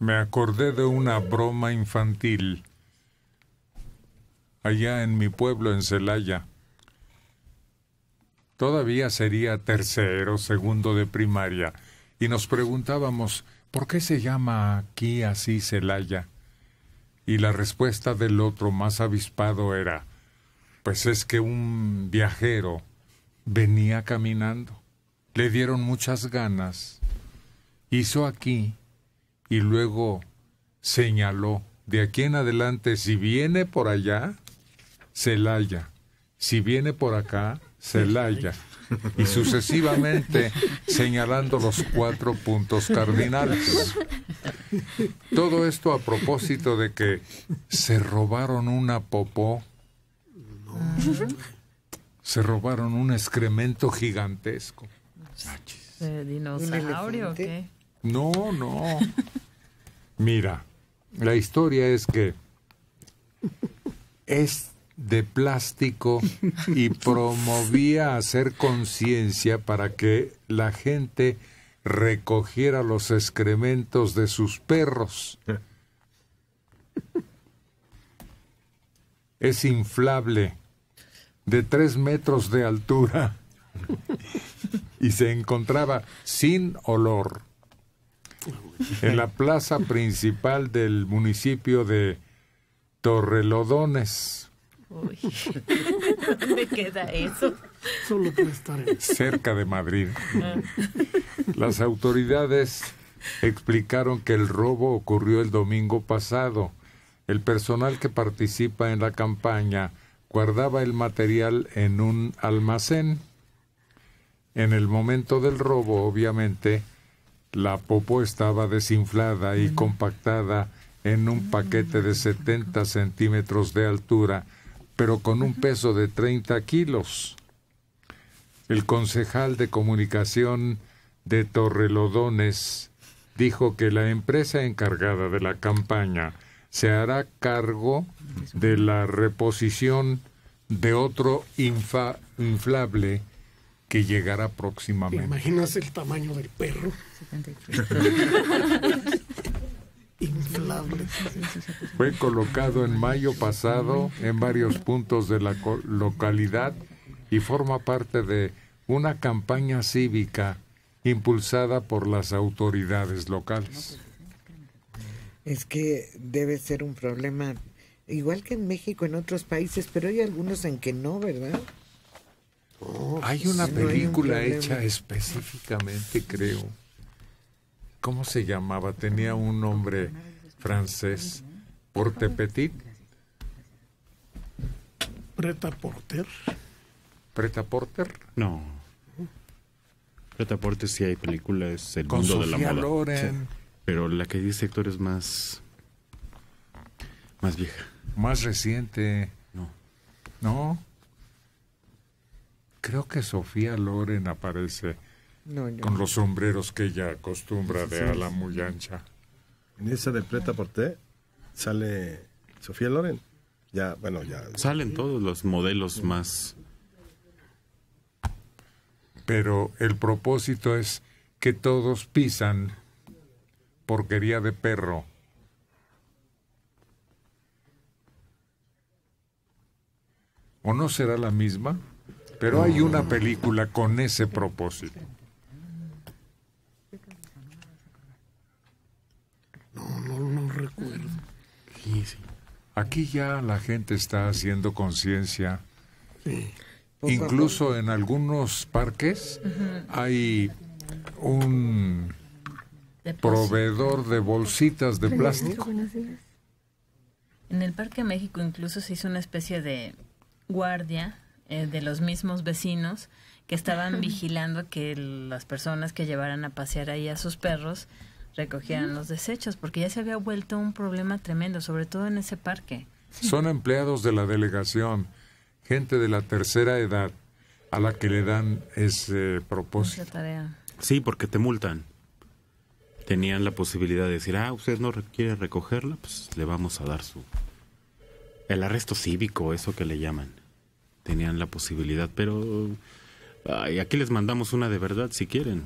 me acordé de una broma infantil allá en mi pueblo, en Celaya. Todavía sería tercero, segundo de primaria, y nos preguntábamos, ¿por qué se llama aquí así Celaya? Y la respuesta del otro más avispado era, pues es que un viajero venía caminando, le dieron muchas ganas, hizo aquí y luego señaló, de aquí en adelante, si viene por allá, se Celaya, si viene por acá, se Celaya, y sucesivamente señalando los cuatro puntos cardinales. Todo esto a propósito de que se robaron una popó. Se robaron un excremento gigantesco. dinosaurio o qué? No, no. Mira, la historia es que es de plástico y promovía hacer conciencia para que la gente recogiera los excrementos de sus perros. Es inflable, de tres metros de altura, y se encontraba sin olor en la plaza principal del municipio de Torrelodones. cerca de Madrid. Ah. Las autoridades explicaron que el robo ocurrió el domingo pasado. El personal que participa en la campaña guardaba el material en un almacén. En el momento del robo, obviamente, la popó estaba desinflada y compactada en un mm, paquete de 70 centímetros de altura, pero con un peso de 30 kilos. El concejal de comunicación de Torrelodones dijo que la empresa encargada de la campaña se hará cargo de la reposición de otro inflable que llegará próximamente. ¿Te imaginas el tamaño del perro? Inflable. Fue colocado en mayo pasado en varios puntos de la localidad y forma parte de una campaña cívica impulsada por las autoridades locales. Es que debe ser un problema igual que en México, en otros países, pero hay algunos en que no, ¿verdad? Oh, hay pues una película hecha específicamente, creo. ¿Cómo se llamaba? Tenía un nombre francés. Porte Petit. Preta Porter. ¿Preta Porter? No. Preta Porter sí hay película, es el mundo de la moda. Pero la que dice Héctor es más. más vieja. Más reciente. No. No creo que Sofía Loren aparece con los sombreros que ella acostumbra de ala muy ancha. En esa de Preta Porté sale Sofía Loren. Ya, bueno, ya. Salen todos los modelos más. Pero el propósito es que todos pisan porquería de perro. ¿O no será la misma? Pero hay una película con ese propósito. No, no, no recuerdo. Aquí ya la gente está haciendo conciencia. Incluso en algunos parques hay un proveedor de bolsitas de plástico. En el Parque México incluso se hizo una especie de guardia eh, de los mismos vecinos que estaban vigilando que las personas que llevaran a pasear ahí a sus perros recogieran los desechos, porque ya se había vuelto un problema tremendo, sobre todo en ese parque. Son empleados de la delegación, gente de la tercera edad, a la que le dan ese propósito. tarea. Sí, porque te multan. Tenían la posibilidad de decir, ah, usted no quiere recogerla, pues le vamos a dar su... El arresto cívico, eso que le llaman tenían la posibilidad, pero aquí les mandamos una de verdad si quieren.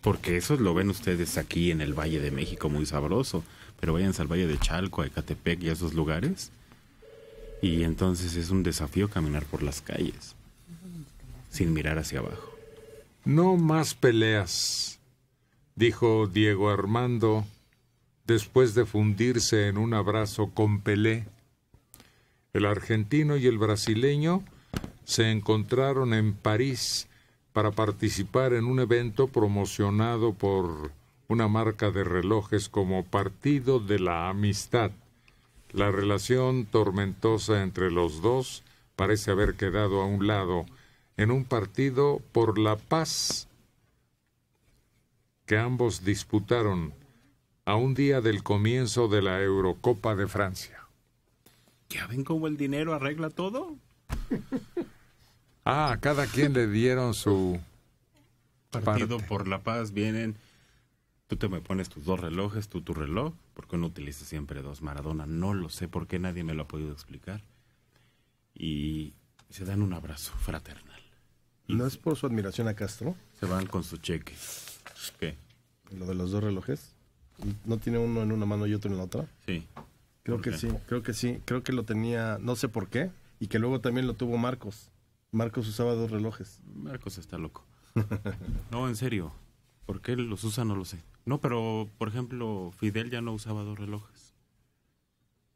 Porque eso lo ven ustedes aquí en el Valle de México, muy sabroso. Pero vayan al Valle de Chalco, a Ecatepec y a esos lugares. Y entonces es un desafío caminar por las calles sin mirar hacia abajo. No más peleas, dijo Diego Armando después de fundirse en un abrazo con Pelé el argentino y el brasileño se encontraron en París para participar en un evento promocionado por una marca de relojes como Partido de la Amistad. La relación tormentosa entre los dos parece haber quedado a un lado en un partido por la paz que ambos disputaron a un día del comienzo de la Eurocopa de Francia. ¿Ya ven cómo el dinero arregla todo? Ah, cada quien le dieron su... Partido por la paz, vienen... Tú te me pones tus dos relojes, tú tu reloj. ¿Por qué no utilizas siempre dos? Maradona, no lo sé, porque nadie me lo ha podido explicar. Y se dan un abrazo fraternal. ¿No es por su admiración a Castro? Se van con su cheque. ¿Qué? ¿Lo de los dos relojes? ¿No tiene uno en una mano y otro en la otra? Sí. Creo que sí, creo que sí, creo que lo tenía, no sé por qué, y que luego también lo tuvo Marcos. Marcos usaba dos relojes. Marcos está loco. no, en serio. ¿Por qué los usa? No lo sé. No, pero por ejemplo, Fidel ya no usaba dos relojes.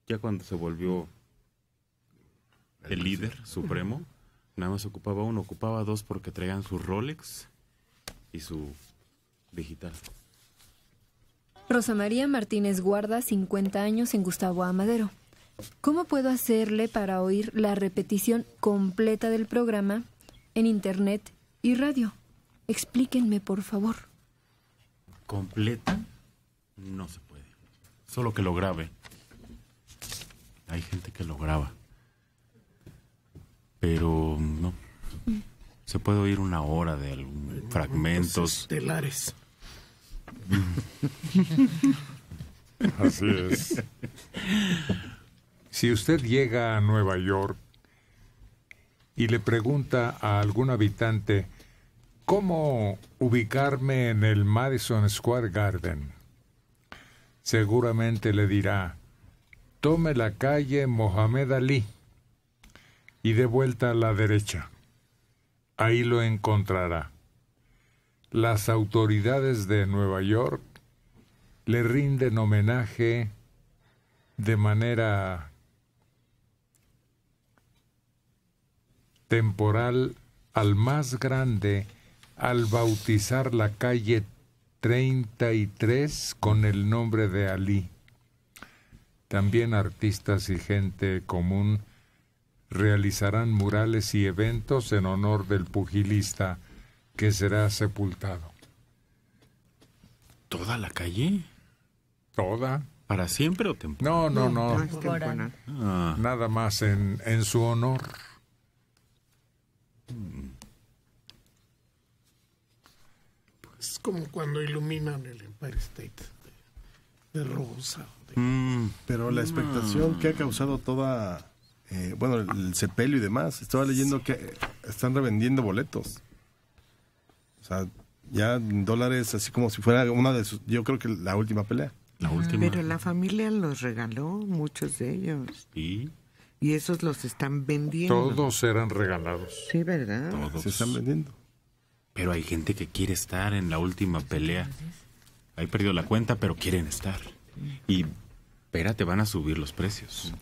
Ya cuando se volvió el líder supremo, nada más ocupaba uno, ocupaba dos porque traían su Rolex y su digital. Rosa María Martínez guarda 50 años en Gustavo Amadero. ¿Cómo puedo hacerle para oír la repetición completa del programa en internet y radio? Explíquenme, por favor. ¿Completa? No se puede. Solo que lo grabe. Hay gente que lo graba. Pero no. Mm. Se puede oír una hora de algún fragmentos. Estelares. Así es. Si usted llega a Nueva York y le pregunta a algún habitante, ¿cómo ubicarme en el Madison Square Garden? Seguramente le dirá, tome la calle Mohamed Ali y de vuelta a la derecha. Ahí lo encontrará las autoridades de Nueva York le rinden homenaje de manera temporal al más grande al bautizar la calle 33 con el nombre de Ali. También artistas y gente común realizarán murales y eventos en honor del pugilista que será sepultado. ¿Toda la calle? Toda. ¿Para siempre o temporal? No, no, no. Ah. Nada más en, su honor. Pues como cuando iluminan el Empire State de, rosa. Mm. Pero la expectación que ha causado toda, eh, bueno, el, sepelio y demás. Estaba leyendo que están revendiendo boletos. O sea, ya dólares, así como si fuera una de sus, yo creo que la última pelea. La ah, última. Pero la familia los regaló, muchos de ellos. ¿Y? Y esos los están vendiendo. Todos eran regalados. Sí, ¿verdad? Todos. Se están vendiendo. Pero hay gente que quiere estar en la última pelea. Hay perdido la cuenta, pero quieren estar. Mm. Y espérate, van a subir los precios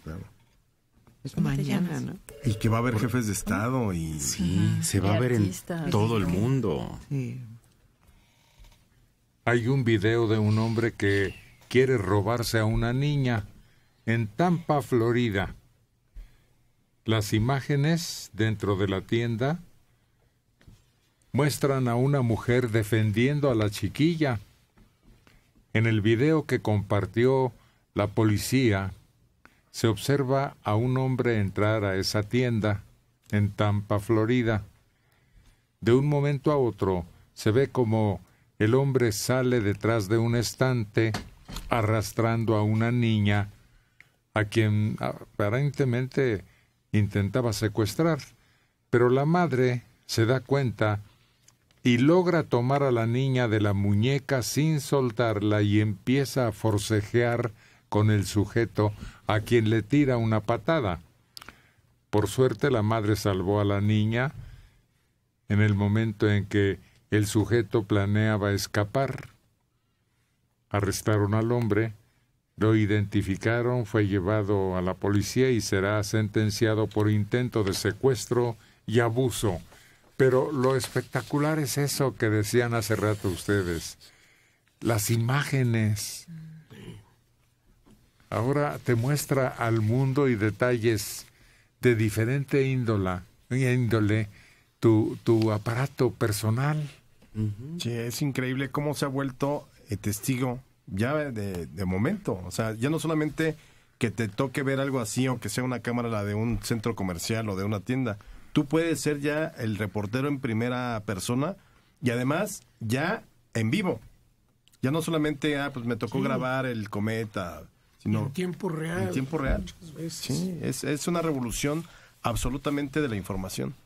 mañana, ¿no? Y que va a haber jefes de Estado y... se va a ver en todo el mundo. Hay un video de un hombre que quiere robarse a una niña en Tampa, Florida. Las imágenes dentro de la tienda muestran a una mujer defendiendo a la chiquilla. En el video que compartió la policía, se observa a un hombre entrar a esa tienda en Tampa, Florida. De un momento a otro se ve como el hombre sale detrás de un estante arrastrando a una niña a quien aparentemente intentaba secuestrar, pero la madre se da cuenta y logra tomar a la niña de la muñeca sin soltarla y empieza a forcejear con el sujeto a quien le tira una patada. Por suerte la madre salvó a la niña en el momento en que el sujeto planeaba escapar. Arrestaron al hombre, lo identificaron, fue llevado a la policía y será sentenciado por intento de secuestro y abuso. Pero lo espectacular es eso que decían hace rato ustedes, las imágenes ahora te muestra al mundo y detalles de diferente índola, índole tu, tu aparato personal. es increíble cómo se ha vuelto eh, testigo ya de, momento. O sea, ya no solamente que te toque ver algo así, aunque sea una cámara de un centro comercial o de una tienda. Tú puedes ser ya el reportero en primera persona y además ya en vivo. Ya no solamente, ah, pues me tocó grabar el cometa, en tiempo real. tiempo real. Sí, es una revolución absolutamente de la información.